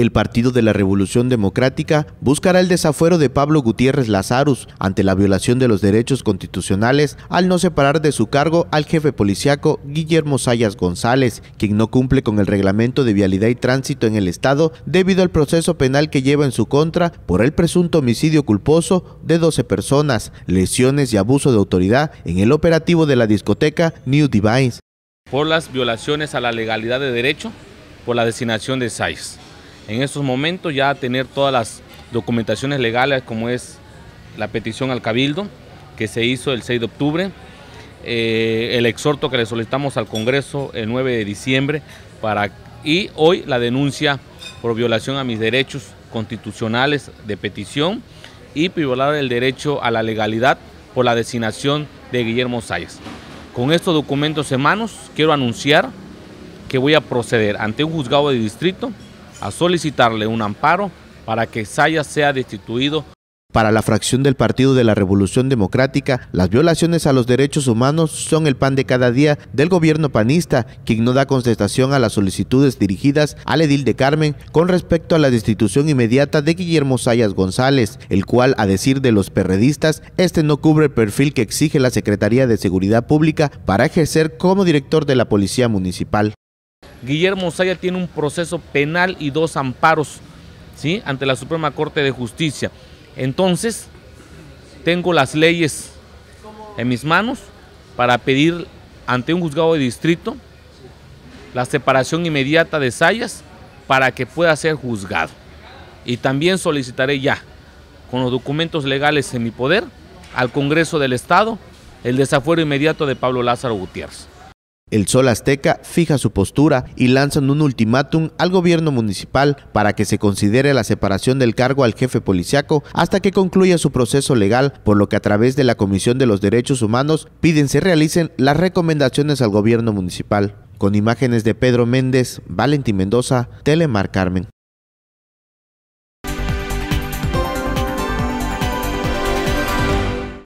El Partido de la Revolución Democrática buscará el desafuero de Pablo Gutiérrez Lazarus ante la violación de los derechos constitucionales al no separar de su cargo al jefe policiaco Guillermo Sayas González, quien no cumple con el reglamento de vialidad y tránsito en el Estado debido al proceso penal que lleva en su contra por el presunto homicidio culposo de 12 personas, lesiones y abuso de autoridad en el operativo de la discoteca New Device. Por las violaciones a la legalidad de derecho por la designación de Sayas en estos momentos ya tener todas las documentaciones legales como es la petición al Cabildo que se hizo el 6 de octubre, eh, el exhorto que le solicitamos al Congreso el 9 de diciembre para, y hoy la denuncia por violación a mis derechos constitucionales de petición y violar el derecho a la legalidad por la designación de Guillermo Sayas. Con estos documentos en manos quiero anunciar que voy a proceder ante un juzgado de distrito a solicitarle un amparo para que Zayas sea destituido. Para la fracción del Partido de la Revolución Democrática, las violaciones a los derechos humanos son el pan de cada día del gobierno panista, quien no da contestación a las solicitudes dirigidas al edil de Carmen con respecto a la destitución inmediata de Guillermo Sayas González, el cual, a decir de los perredistas, este no cubre el perfil que exige la Secretaría de Seguridad Pública para ejercer como director de la Policía Municipal. Guillermo Zaya tiene un proceso penal y dos amparos ¿sí? ante la Suprema Corte de Justicia. Entonces, tengo las leyes en mis manos para pedir ante un juzgado de distrito la separación inmediata de Sayas para que pueda ser juzgado. Y también solicitaré ya, con los documentos legales en mi poder, al Congreso del Estado el desafuero inmediato de Pablo Lázaro Gutiérrez. El Sol Azteca fija su postura y lanzan un ultimátum al gobierno municipal para que se considere la separación del cargo al jefe policiaco hasta que concluya su proceso legal, por lo que a través de la Comisión de los Derechos Humanos piden se realicen las recomendaciones al gobierno municipal. Con imágenes de Pedro Méndez, Valentín Mendoza, Telemar Carmen.